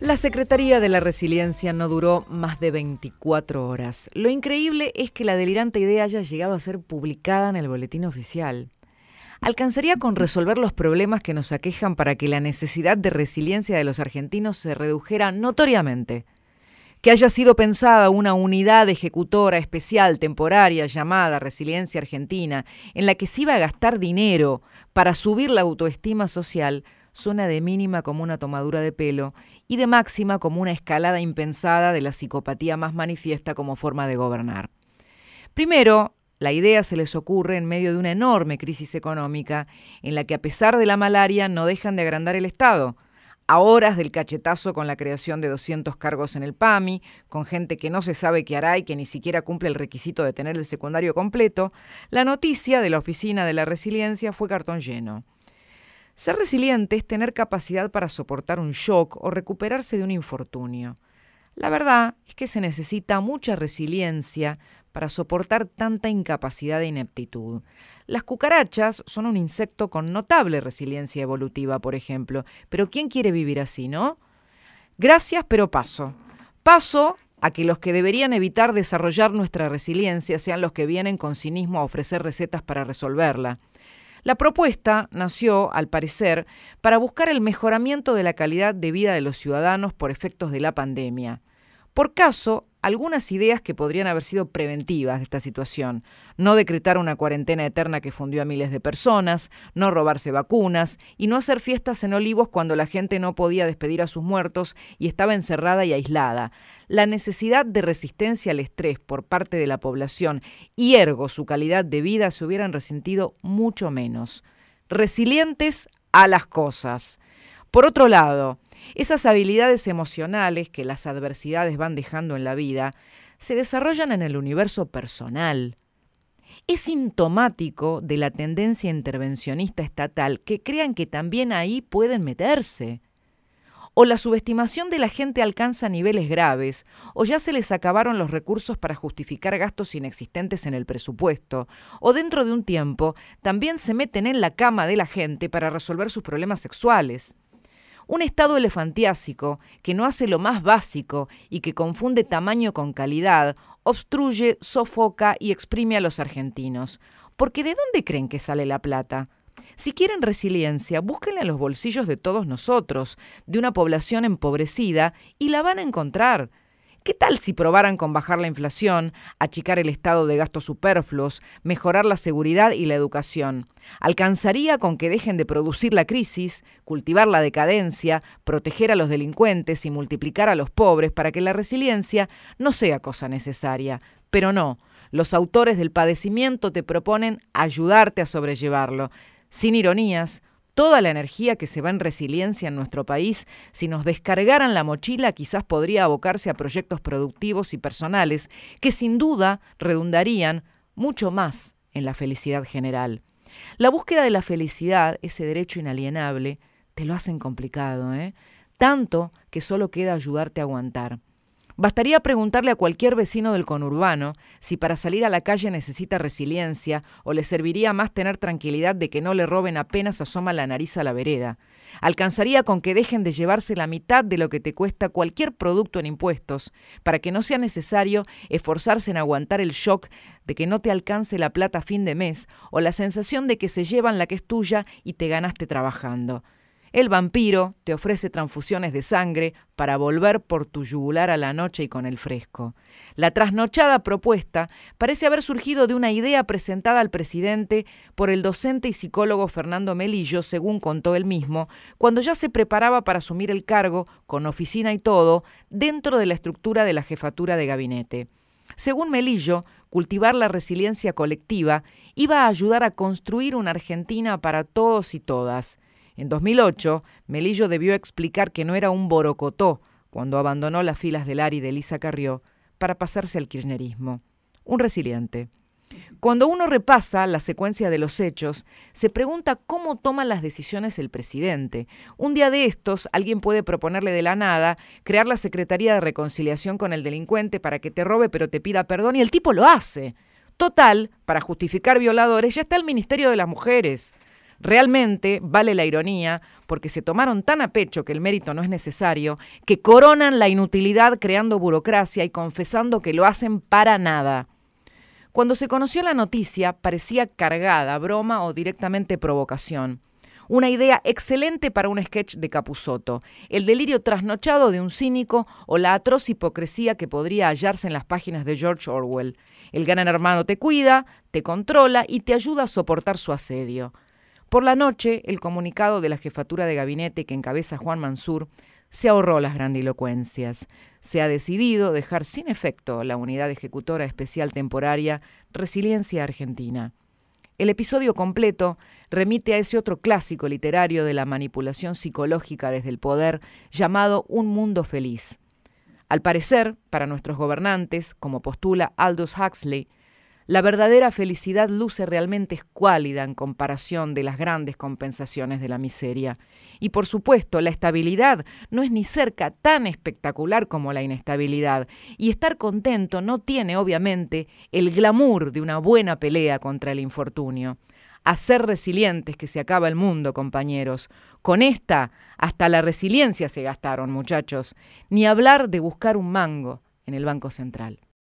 La Secretaría de la Resiliencia no duró más de 24 horas. Lo increíble es que la delirante idea haya llegado a ser publicada en el boletín oficial. ¿Alcanzaría con resolver los problemas que nos aquejan para que la necesidad de resiliencia de los argentinos se redujera notoriamente? Que haya sido pensada una unidad ejecutora especial temporaria llamada Resiliencia Argentina, en la que se iba a gastar dinero para subir la autoestima social, suena de mínima como una tomadura de pelo y de máxima como una escalada impensada de la psicopatía más manifiesta como forma de gobernar. Primero, la idea se les ocurre en medio de una enorme crisis económica en la que a pesar de la malaria no dejan de agrandar el Estado, a horas del cachetazo con la creación de 200 cargos en el PAMI, con gente que no se sabe qué hará y que ni siquiera cumple el requisito de tener el secundario completo, la noticia de la Oficina de la Resiliencia fue cartón lleno. Ser resiliente es tener capacidad para soportar un shock o recuperarse de un infortunio. La verdad es que se necesita mucha resiliencia para soportar tanta incapacidad e ineptitud. Las cucarachas son un insecto con notable resiliencia evolutiva, por ejemplo, pero ¿quién quiere vivir así, no? Gracias, pero paso. Paso a que los que deberían evitar desarrollar nuestra resiliencia sean los que vienen con cinismo a ofrecer recetas para resolverla. La propuesta nació, al parecer, para buscar el mejoramiento de la calidad de vida de los ciudadanos por efectos de la pandemia. Por caso, algunas ideas que podrían haber sido preventivas de esta situación. No decretar una cuarentena eterna que fundió a miles de personas, no robarse vacunas y no hacer fiestas en olivos cuando la gente no podía despedir a sus muertos y estaba encerrada y aislada. La necesidad de resistencia al estrés por parte de la población y ergo su calidad de vida se hubieran resentido mucho menos. Resilientes a las cosas. Por otro lado, esas habilidades emocionales que las adversidades van dejando en la vida se desarrollan en el universo personal. Es sintomático de la tendencia intervencionista estatal que crean que también ahí pueden meterse. O la subestimación de la gente alcanza niveles graves, o ya se les acabaron los recursos para justificar gastos inexistentes en el presupuesto, o dentro de un tiempo también se meten en la cama de la gente para resolver sus problemas sexuales. Un Estado elefantiásico que no hace lo más básico y que confunde tamaño con calidad, obstruye, sofoca y exprime a los argentinos. Porque ¿de dónde creen que sale la plata? Si quieren resiliencia, búsquenla en los bolsillos de todos nosotros, de una población empobrecida, y la van a encontrar. ¿Qué tal si probaran con bajar la inflación, achicar el estado de gastos superfluos, mejorar la seguridad y la educación? Alcanzaría con que dejen de producir la crisis, cultivar la decadencia, proteger a los delincuentes y multiplicar a los pobres para que la resiliencia no sea cosa necesaria. Pero no, los autores del padecimiento te proponen ayudarte a sobrellevarlo, sin ironías, toda la energía que se va en resiliencia en nuestro país, si nos descargaran la mochila quizás podría abocarse a proyectos productivos y personales que sin duda redundarían mucho más en la felicidad general. La búsqueda de la felicidad, ese derecho inalienable, te lo hacen complicado, ¿eh? Tanto que solo queda ayudarte a aguantar. Bastaría preguntarle a cualquier vecino del conurbano si para salir a la calle necesita resiliencia o le serviría más tener tranquilidad de que no le roben apenas asoma la nariz a la vereda. Alcanzaría con que dejen de llevarse la mitad de lo que te cuesta cualquier producto en impuestos para que no sea necesario esforzarse en aguantar el shock de que no te alcance la plata a fin de mes o la sensación de que se llevan la que es tuya y te ganaste trabajando. El vampiro te ofrece transfusiones de sangre para volver por tu yugular a la noche y con el fresco. La trasnochada propuesta parece haber surgido de una idea presentada al presidente por el docente y psicólogo Fernando Melillo, según contó él mismo, cuando ya se preparaba para asumir el cargo, con oficina y todo, dentro de la estructura de la jefatura de gabinete. Según Melillo, cultivar la resiliencia colectiva iba a ayudar a construir una Argentina para todos y todas. En 2008, Melillo debió explicar que no era un borocotó cuando abandonó las filas del ARI de Elisa Carrió para pasarse al kirchnerismo. Un resiliente. Cuando uno repasa la secuencia de los hechos, se pregunta cómo toman las decisiones el presidente. Un día de estos, alguien puede proponerle de la nada crear la Secretaría de Reconciliación con el delincuente para que te robe pero te pida perdón y el tipo lo hace. Total, para justificar violadores, ya está el Ministerio de las Mujeres. Realmente vale la ironía porque se tomaron tan a pecho que el mérito no es necesario, que coronan la inutilidad creando burocracia y confesando que lo hacen para nada. Cuando se conoció la noticia parecía cargada, broma o directamente provocación. Una idea excelente para un sketch de Capusoto, el delirio trasnochado de un cínico o la atroz hipocresía que podría hallarse en las páginas de George Orwell. El gran hermano te cuida, te controla y te ayuda a soportar su asedio. Por la noche, el comunicado de la jefatura de gabinete que encabeza Juan Mansur se ahorró las grandilocuencias. Se ha decidido dejar sin efecto la unidad ejecutora especial temporaria Resiliencia Argentina. El episodio completo remite a ese otro clásico literario de la manipulación psicológica desde el poder llamado Un Mundo Feliz. Al parecer, para nuestros gobernantes, como postula Aldous Huxley, la verdadera felicidad luce realmente escuálida en comparación de las grandes compensaciones de la miseria. Y por supuesto, la estabilidad no es ni cerca tan espectacular como la inestabilidad, y estar contento no tiene, obviamente, el glamour de una buena pelea contra el infortunio. A ser resilientes que se acaba el mundo, compañeros. Con esta, hasta la resiliencia se gastaron, muchachos. Ni hablar de buscar un mango en el Banco Central.